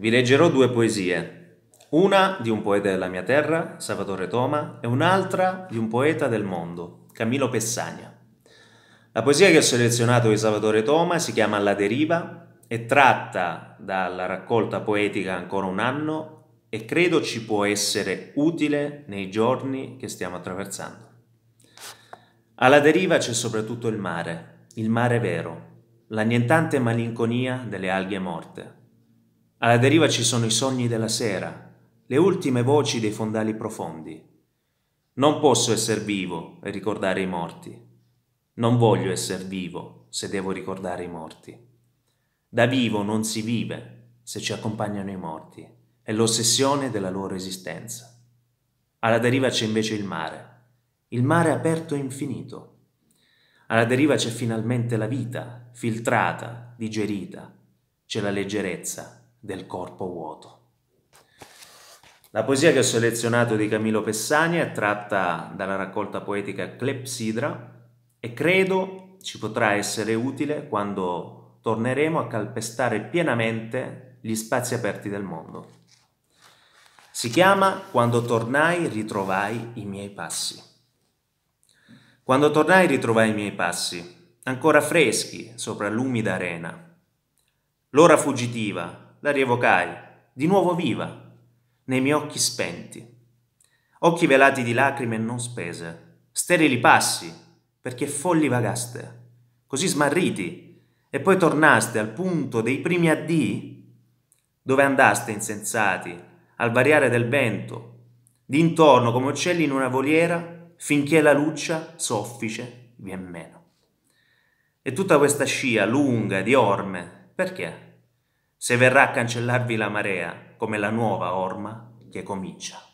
Vi leggerò due poesie, una di un poeta della mia terra, Salvatore Toma, e un'altra di un poeta del mondo, Camillo Pessagna. La poesia che ho selezionato di Salvatore Toma si chiama La deriva è tratta dalla raccolta poetica Ancora un anno e credo ci può essere utile nei giorni che stiamo attraversando. Alla deriva c'è soprattutto il mare, il mare vero, l'annientante malinconia delle alghe morte. Alla deriva ci sono i sogni della sera, le ultime voci dei fondali profondi. Non posso essere vivo e ricordare i morti. Non voglio essere vivo se devo ricordare i morti. Da vivo non si vive se ci accompagnano i morti. È l'ossessione della loro esistenza. Alla deriva c'è invece il mare, il mare aperto e infinito. Alla deriva c'è finalmente la vita, filtrata, digerita. C'è la leggerezza, del corpo vuoto. La poesia che ho selezionato di Camillo Pessani è tratta dalla raccolta poetica Clepsidra e credo ci potrà essere utile quando torneremo a calpestare pienamente gli spazi aperti del mondo. Si chiama Quando tornai ritrovai i miei passi. Quando tornai ritrovai i miei passi, ancora freschi sopra l'umida arena. L'ora fuggitiva, la rievocai, di nuovo viva, nei miei occhi spenti. Occhi velati di lacrime non spese, sterili passi, perché folli vagaste, così smarriti, e poi tornaste al punto dei primi addii, dove andaste insensati, al variare del vento, d'intorno come uccelli in una voliera, finché la luccia soffice vien meno. E tutta questa scia lunga di orme, perché? se verrà a cancellarvi la marea come la nuova orma che comincia.